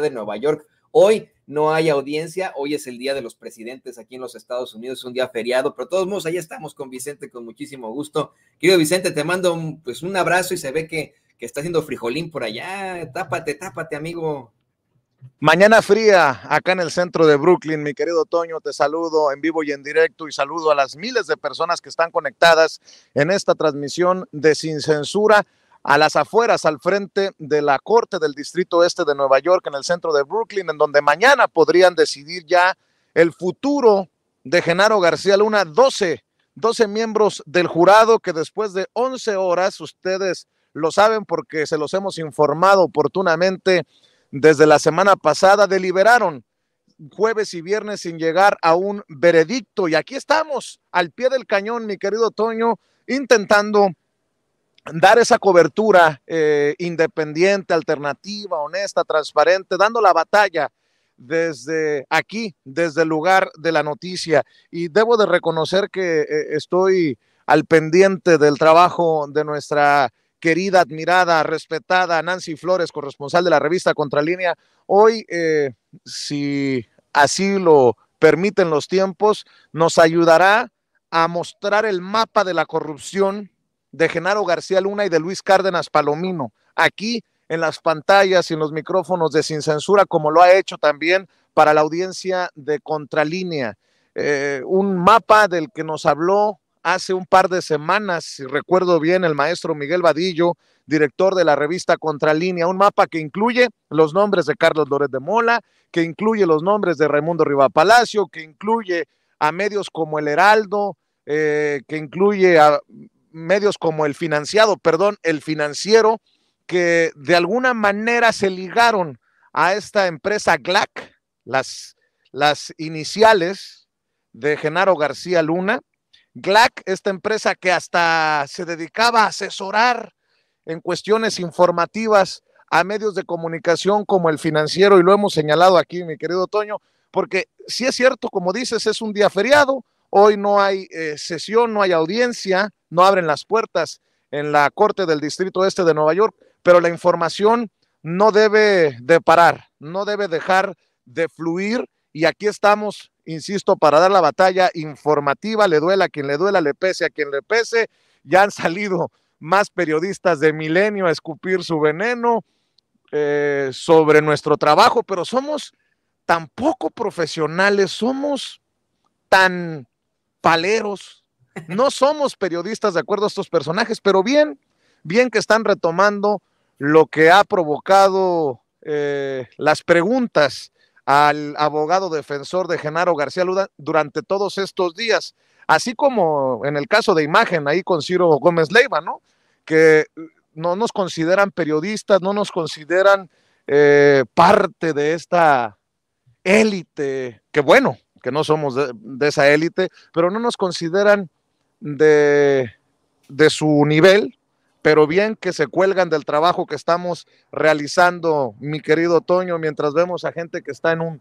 de Nueva York. Hoy no hay audiencia, hoy es el día de los presidentes aquí en los Estados Unidos, es un día feriado, pero todos modos, ahí estamos con Vicente con muchísimo gusto. Querido Vicente, te mando un, pues, un abrazo y se ve que, que está haciendo frijolín por allá. Tápate, tápate, amigo. Mañana fría, acá en el centro de Brooklyn, mi querido Toño, te saludo en vivo y en directo y saludo a las miles de personas que están conectadas en esta transmisión de Sin Censura a las afueras, al frente de la Corte del Distrito Este de Nueva York, en el centro de Brooklyn, en donde mañana podrían decidir ya el futuro de Genaro García Luna, 12, 12 miembros del jurado que después de 11 horas, ustedes lo saben porque se los hemos informado oportunamente desde la semana pasada, deliberaron jueves y viernes sin llegar a un veredicto. Y aquí estamos, al pie del cañón, mi querido Toño, intentando dar esa cobertura eh, independiente, alternativa, honesta, transparente, dando la batalla desde aquí, desde el lugar de la noticia. Y debo de reconocer que eh, estoy al pendiente del trabajo de nuestra querida, admirada, respetada Nancy Flores, corresponsal de la revista Contralínea. Hoy, eh, si así lo permiten los tiempos, nos ayudará a mostrar el mapa de la corrupción de Genaro García Luna y de Luis Cárdenas Palomino, aquí en las pantallas y en los micrófonos de Sin Censura, como lo ha hecho también para la audiencia de Contralínea. Eh, un mapa del que nos habló hace un par de semanas, si recuerdo bien, el maestro Miguel Vadillo, director de la revista Contralínea, un mapa que incluye los nombres de Carlos Lórez de Mola, que incluye los nombres de Raimundo Riva Palacio, que incluye a medios como El Heraldo, eh, que incluye a medios como el financiado, perdón, el financiero, que de alguna manera se ligaron a esta empresa GLAC, las, las iniciales de Genaro García Luna. GLAC, esta empresa que hasta se dedicaba a asesorar en cuestiones informativas a medios de comunicación como el financiero, y lo hemos señalado aquí, mi querido Toño, porque si es cierto, como dices, es un día feriado, Hoy no hay eh, sesión, no hay audiencia, no abren las puertas en la Corte del Distrito Este de Nueva York, pero la información no debe de parar, no debe dejar de fluir y aquí estamos, insisto, para dar la batalla informativa, le duela a quien le duela, le pese a quien le pese, ya han salido más periodistas de milenio a escupir su veneno eh, sobre nuestro trabajo, pero somos tan poco profesionales, somos tan paleros. No somos periodistas de acuerdo a estos personajes, pero bien, bien que están retomando lo que ha provocado eh, las preguntas al abogado defensor de Genaro García Luda durante todos estos días, así como en el caso de imagen ahí con Ciro Gómez Leiva, ¿no? Que no nos consideran periodistas, no nos consideran eh, parte de esta élite, que bueno, que no somos de, esa élite, pero no nos consideran de, su nivel, pero bien que se cuelgan del trabajo que estamos realizando, mi querido Toño, mientras vemos a gente que está en un,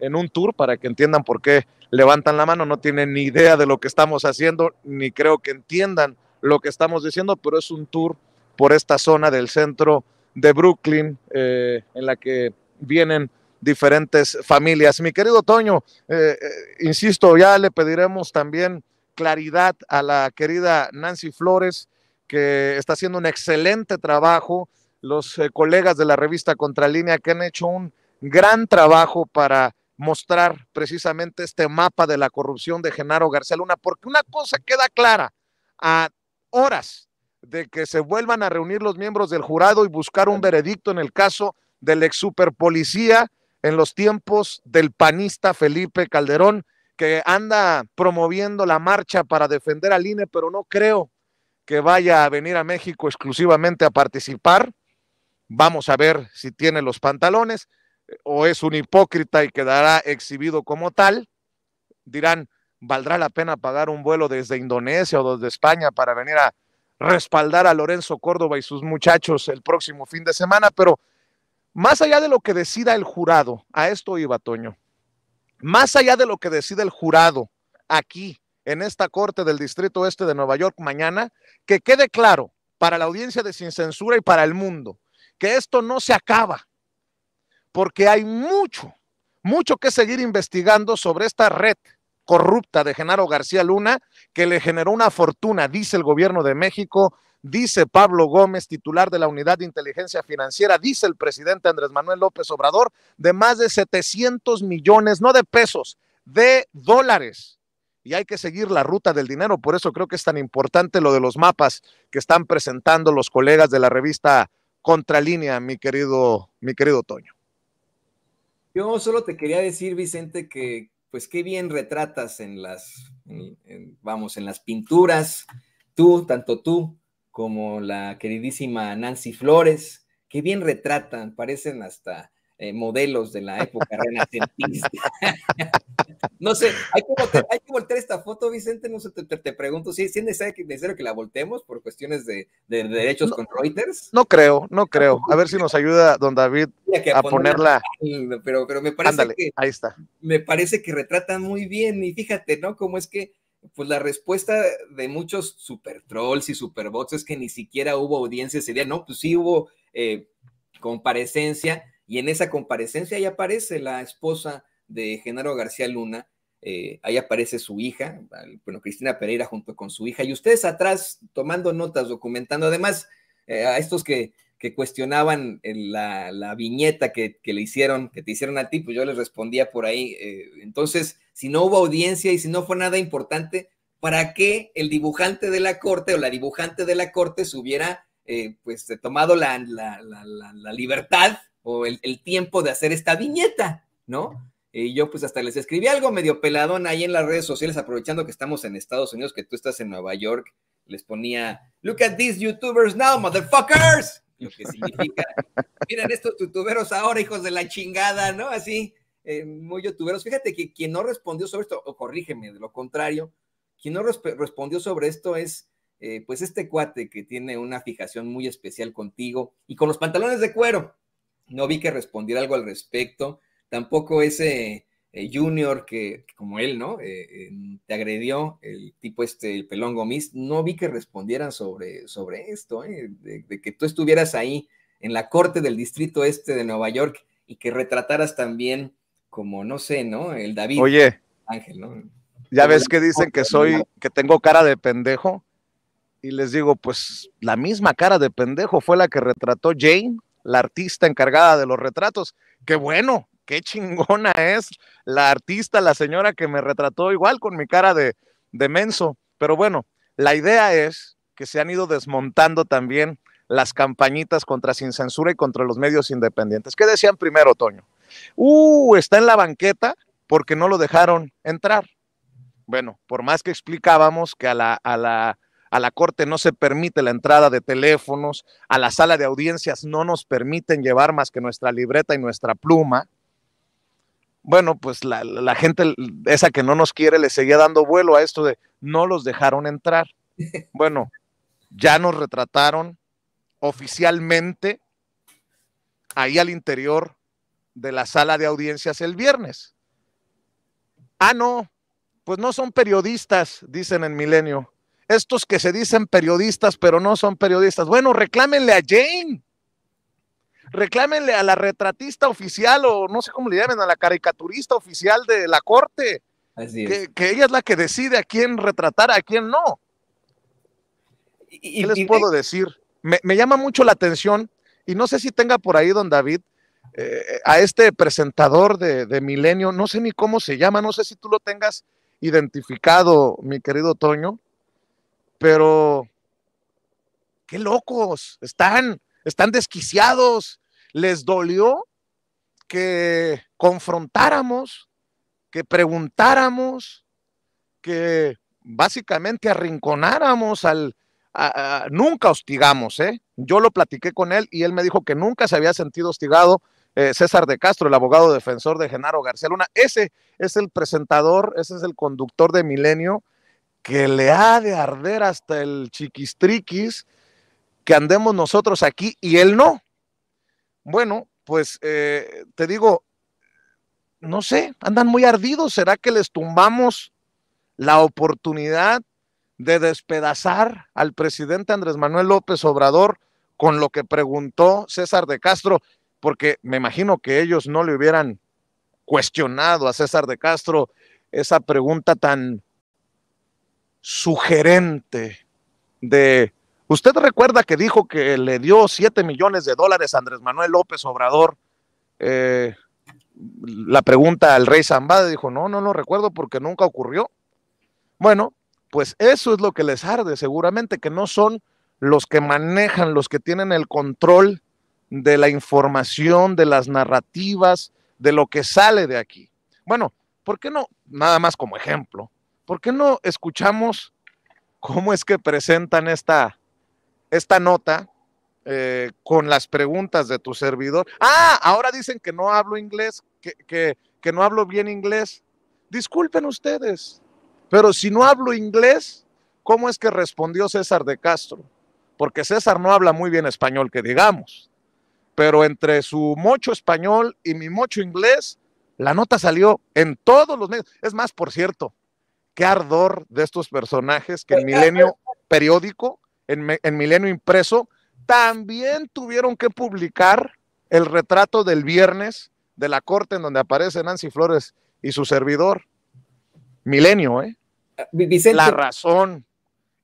en un tour para que entiendan por qué levantan la mano, no tienen ni idea de lo que estamos haciendo, ni creo que entiendan lo que estamos diciendo, pero es un tour por esta zona del centro de Brooklyn, eh, en la que vienen diferentes familias. Mi querido Toño, eh, eh, insisto, ya le pediremos también claridad a la querida Nancy Flores, que está haciendo un excelente trabajo, los eh, colegas de la revista Contralínea que han hecho un gran trabajo para mostrar precisamente este mapa de la corrupción de Genaro García Luna, porque una cosa queda clara, a horas de que se vuelvan a reunir los miembros del jurado y buscar un veredicto en el caso del ex superpolicía en los tiempos del panista Felipe Calderón, que anda promoviendo la marcha para defender al INE, pero no creo que vaya a venir a México exclusivamente a participar. Vamos a ver si tiene los pantalones o es un hipócrita y quedará exhibido como tal. Dirán, ¿valdrá la pena pagar un vuelo desde Indonesia o desde España para venir a respaldar a Lorenzo Córdoba y sus muchachos el próximo fin de semana? Pero más allá de lo que decida el jurado, a esto iba Toño, más allá de lo que decida el jurado aquí, en esta corte del Distrito Este de Nueva York mañana, que quede claro para la audiencia de Sin Censura y para el mundo, que esto no se acaba, porque hay mucho, mucho que seguir investigando sobre esta red corrupta de Genaro García Luna, que le generó una fortuna, dice el gobierno de México, Dice Pablo Gómez, titular de la Unidad de Inteligencia Financiera, dice el presidente Andrés Manuel López Obrador, de más de 700 millones, no de pesos, de dólares. Y hay que seguir la ruta del dinero, por eso creo que es tan importante lo de los mapas que están presentando los colegas de la revista Contralínea, mi querido, mi querido Toño. Yo solo te quería decir, Vicente, que pues qué bien retratas en las, vamos, en las pinturas, tú, tanto tú como la queridísima Nancy Flores, que bien retratan, parecen hasta eh, modelos de la época renacentista. no sé, hay que, voltear, esta foto, Vicente, no sé, te, pregunto si, ¿sí, es necesario que, que, la voltemos por cuestiones de, derechos con Reuters. No creo, no creo. A ver si nos ayuda don David a ponerla. Pero, pero me parece que, ahí Me parece que retratan muy bien y fíjate, ¿no? Cómo es que pues la respuesta de muchos super trolls y superbots es que ni siquiera hubo audiencia ese día. No, pues sí hubo eh, comparecencia y en esa comparecencia ahí aparece la esposa de Genaro García Luna, eh, ahí aparece su hija, bueno, Cristina Pereira junto con su hija, y ustedes atrás tomando notas, documentando, además eh, a estos que que cuestionaban la, viñeta que, le hicieron, que te hicieron a ti, pues yo les respondía por ahí. Eh, entonces, si no hubo audiencia y si no fue nada importante, ¿para qué el dibujante de la corte o la dibujante de la corte se hubiera eh, pues, eh, tomado la, libertad o el, el, tiempo de hacer esta viñeta, ¿no? Y yo pues hasta les escribí algo medio peladón ahí en las redes sociales, aprovechando que estamos en Estados Unidos, que tú estás en Nueva York, les ponía, look at these YouTubers now, motherfuckers lo que significa, miren estos tutuberos ahora, hijos de la chingada, ¿no? Así, eh, muy youtuberos. Fíjate que quien no respondió sobre esto, o corrígeme, de lo contrario, quien no respondió sobre esto es, eh, pues, este cuate que tiene una fijación muy especial contigo y con los pantalones de cuero. No vi que respondiera algo al respecto. Tampoco ese eh, Junior, que, como él, ¿no? Eh, te agredió, el tipo este, el pelón Gomis, no vi que respondieran sobre, sobre esto, ¿eh? de, de, que tú estuvieras ahí en la corte del distrito este de Nueva York y que retrataras también como, no sé, ¿no? El David. Oye. Ángel, ¿no? Ya ves que dicen que soy, que tengo cara de pendejo y les digo, pues la misma cara de pendejo fue la que retrató Jane, la artista encargada de los retratos. Qué bueno, qué chingona es la artista, la señora que me retrató igual con mi cara de, menso. Pero bueno, la idea es que se han ido desmontando también las campañitas contra Sin Censura y contra los medios independientes. ¿Qué decían primero, Toño? Uh, está en la banqueta porque no lo dejaron entrar. Bueno, por más que explicábamos que a la, a la, a la corte no se permite la entrada de teléfonos, a la sala de audiencias no nos permiten llevar más que nuestra libreta y nuestra pluma, bueno, pues la, gente esa que no nos quiere le seguía dando vuelo a esto de no los dejaron entrar. Bueno, ya nos retrataron oficialmente ahí al interior de la sala de audiencias el viernes. Ah, no, pues no son periodistas, dicen en Milenio. Estos que se dicen periodistas, pero no son periodistas. Bueno, reclámenle a Jane reclámenle a la retratista oficial o no sé cómo le llamen, a la caricaturista oficial de la corte. que, ella es la que decide a quién retratar, a quién no. Y, ¿Qué les puedo decir? Me, llama mucho la atención y no sé si tenga por ahí don David eh, a este presentador de, de Milenio, no sé ni cómo se llama, no sé si tú lo tengas identificado, mi querido Toño, pero qué locos están están desquiciados, les dolió que confrontáramos, que preguntáramos, que básicamente arrinconáramos al... nunca hostigamos, ¿eh? Yo lo platiqué con él y él me dijo que nunca se había sentido hostigado eh, César de Castro, el abogado defensor de Genaro García Luna. Ese es el presentador, ese es el conductor de Milenio que le ha de arder hasta el chiquistriquis que andemos nosotros aquí y él no. Bueno, pues eh, te digo, no sé, andan muy ardidos. ¿Será que les tumbamos la oportunidad de despedazar al presidente Andrés Manuel López Obrador con lo que preguntó César de Castro? Porque me imagino que ellos no le hubieran cuestionado a César de Castro esa pregunta tan sugerente de Usted recuerda que dijo que le dio 7 millones de dólares a Andrés Manuel López Obrador. Eh, la pregunta al rey Zambada dijo, no, no lo recuerdo porque nunca ocurrió. Bueno, pues eso es lo que les arde seguramente, que no son los que manejan, los que tienen el control de la información, de las narrativas, de lo que sale de aquí. Bueno, ¿por qué no, nada más como ejemplo, ¿por qué no escuchamos cómo es que presentan esta esta nota eh, con las preguntas de tu servidor. Ah, ahora dicen que no hablo inglés, que, que no hablo bien inglés. Disculpen ustedes, pero si no hablo inglés, ¿cómo es que respondió César de Castro? Porque César no habla muy bien español, que digamos. Pero entre su mocho español y mi mocho inglés, la nota salió en todos los medios. Es más, por cierto, qué ardor de estos personajes que el milenio periódico en, Milenio Impreso, también tuvieron que publicar el retrato del viernes de la corte en donde aparece Nancy Flores y su servidor. Milenio, ¿eh? Ah, la razón.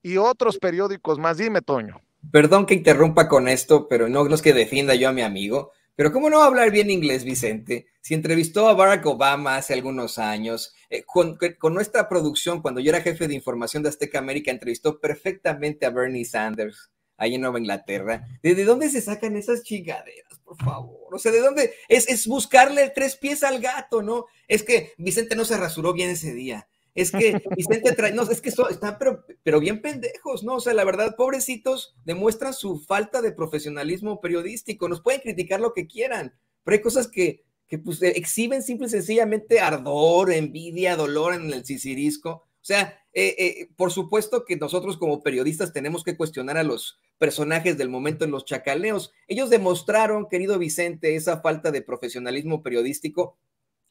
Y otros periódicos más. Dime, Toño. Perdón que interrumpa con esto, pero no, no es que defienda yo a mi amigo, pero ¿cómo no hablar bien inglés, Vicente? Si entrevistó a Barack Obama hace algunos años, eh, con, nuestra producción, cuando yo era jefe de información de Azteca América, entrevistó perfectamente a Bernie Sanders, ahí en Nueva Inglaterra. ¿De, dónde se sacan esas chingaderas, por favor? O sea, ¿de dónde? Es, es buscarle tres pies al gato, ¿no? Es que Vicente no se rasuró bien ese día. Es que Vicente trae, no, es que están pero, pero bien pendejos, ¿no? O sea, la verdad, pobrecitos, demuestran su falta de profesionalismo periodístico. Nos pueden criticar lo que quieran, pero hay cosas que, que pues, eh, exhiben simple y sencillamente ardor, envidia, dolor en el sisirisco. O sea, eh, eh, por supuesto que nosotros como periodistas tenemos que cuestionar a los personajes del momento en los chacaleos. Ellos demostraron, querido Vicente, esa falta de profesionalismo periodístico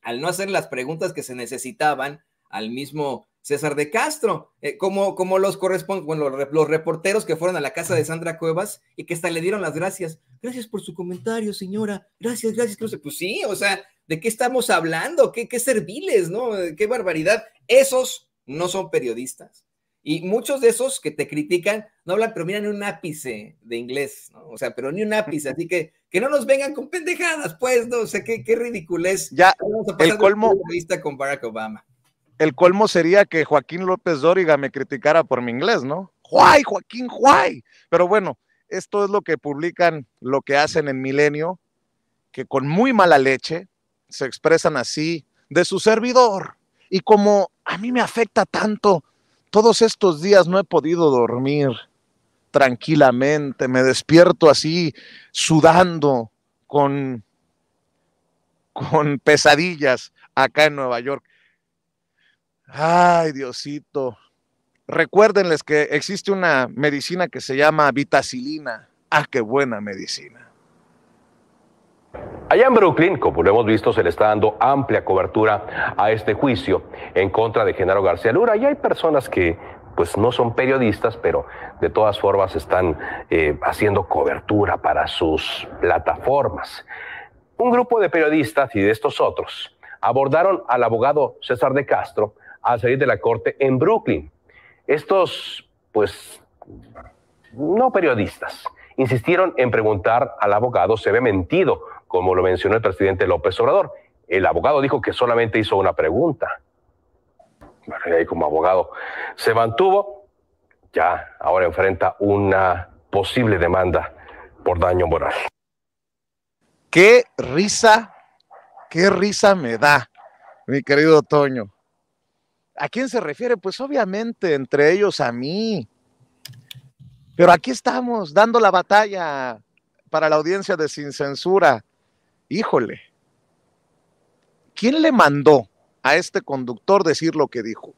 al no hacer las preguntas que se necesitaban al mismo César de Castro, eh, como, los, corresponden con los, reporteros que fueron a la casa de Sandra Cuevas y que hasta le dieron las gracias. Gracias por su comentario, señora. Gracias, gracias. Pues sí, o sea, ¿de qué estamos hablando? ¿Qué, qué serviles, no? Eh, ¿Qué barbaridad? Esos no son periodistas. Y muchos de esos que te critican no hablan, pero miran ni un ápice de inglés, ¿no? O sea, pero ni un ápice. Así que que no nos vengan con pendejadas, pues, ¿no? O sea, qué, qué ridiculez. Ya, el colmo. con Barack Obama el colmo sería que Joaquín López Dóriga me criticara por mi inglés, ¿no? ¡Juay, Joaquín, juay! Pero bueno, esto es lo que publican, lo que hacen en Milenio, que con muy mala leche se expresan así de su servidor. Y como a mí me afecta tanto, todos estos días no he podido dormir tranquilamente, me despierto así sudando con, con pesadillas acá en Nueva York. Ay, Diosito. Recuérdenles que existe una medicina que se llama vitacilina. Ah, qué buena medicina. Allá en Brooklyn, como lo hemos visto, se le está dando amplia cobertura a este juicio en contra de Genaro García Lura Y hay personas que pues no son periodistas, pero de todas formas están eh, haciendo cobertura para sus plataformas. Un grupo de periodistas y de estos otros abordaron al abogado César de Castro al salir de la corte en Brooklyn. Estos, pues, no periodistas, insistieron en preguntar al abogado si había mentido, como lo mencionó el presidente López Obrador. El abogado dijo que solamente hizo una pregunta. Bueno, ahí como abogado se mantuvo, ya ahora enfrenta una posible demanda por daño moral. Qué risa, qué risa me da, mi querido Toño. ¿A quién se refiere? Pues obviamente entre ellos a mí. Pero aquí estamos dando la batalla para la audiencia de Sin Censura. Híjole, ¿quién le mandó a este conductor decir lo que dijo?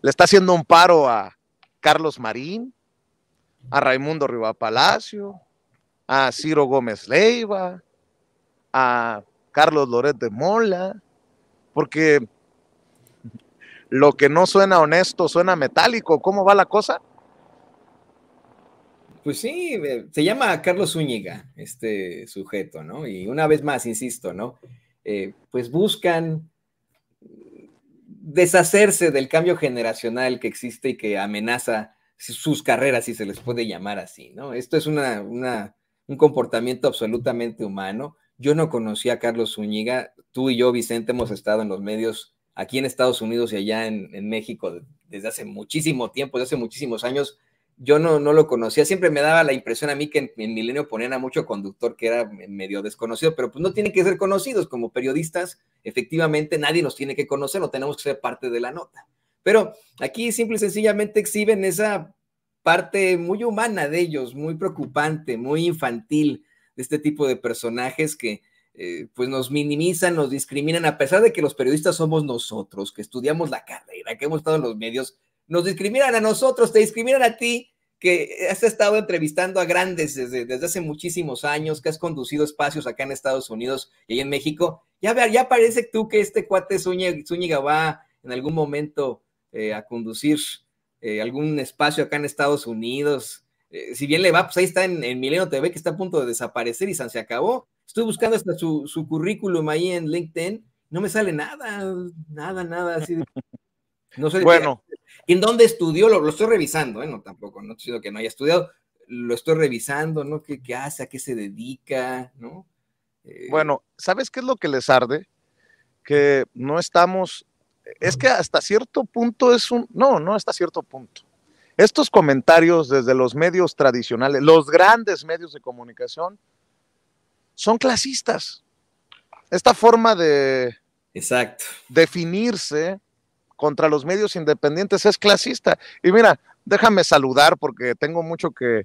¿Le está haciendo un paro a Carlos Marín, a Raimundo Riva Palacio, a Ciro Gómez Leiva, a Carlos Loret de Mola? Porque lo que no suena honesto suena metálico. ¿Cómo va la cosa? Pues sí, se llama Carlos Zúñiga, este sujeto, ¿no? Y una vez más, insisto, ¿no? Eh, pues buscan deshacerse del cambio generacional que existe y que amenaza sus carreras, si se les puede llamar así, ¿no? Esto es un comportamiento absolutamente humano. Yo no conocí a Carlos Zúñiga, tú y yo, Vicente, hemos estado en los medios aquí en Estados Unidos y allá en, México desde hace muchísimo tiempo, desde hace muchísimos años, yo no, no lo conocía. Siempre me daba la impresión a mí que en, Milenio ponían a mucho conductor que era medio desconocido, pero pues no tienen que ser conocidos como periodistas. Efectivamente, nadie nos tiene que conocer, no tenemos que ser parte de la nota. Pero aquí simple y sencillamente exhiben esa parte muy humana de ellos, muy preocupante, muy infantil, de este tipo de personajes que eh, pues nos minimizan, nos discriminan, a pesar de que los periodistas somos nosotros, que estudiamos la carrera, que hemos estado en los medios, nos discriminan a nosotros, te discriminan a ti, que has estado entrevistando a grandes desde, hace muchísimos años, que has conducido espacios acá en Estados Unidos y en México. Ya, ya parece tú que este cuate Zúñiga, va en algún momento eh, a conducir eh, algún espacio acá en Estados Unidos. si bien le va, pues ahí está en, en Milenio TV, que está a punto de desaparecer y se acabó. Estoy buscando hasta su, currículum ahí en LinkedIn, no me sale nada, nada, nada así. De... No sé. Bueno. ¿En dónde estudió? Lo, estoy revisando, ¿eh? No, tampoco, no sido que no haya estudiado, lo estoy revisando, ¿no? ¿Qué, qué hace? ¿A qué se dedica? ¿No? Eh, bueno, ¿sabes qué es lo que les arde? Que no estamos, es que hasta cierto punto es un, no, no hasta cierto punto. Estos comentarios desde los medios tradicionales, los grandes medios de comunicación, son clasistas. Esta forma de definirse contra los medios independientes es clasista. Y mira, déjame saludar porque tengo mucho que,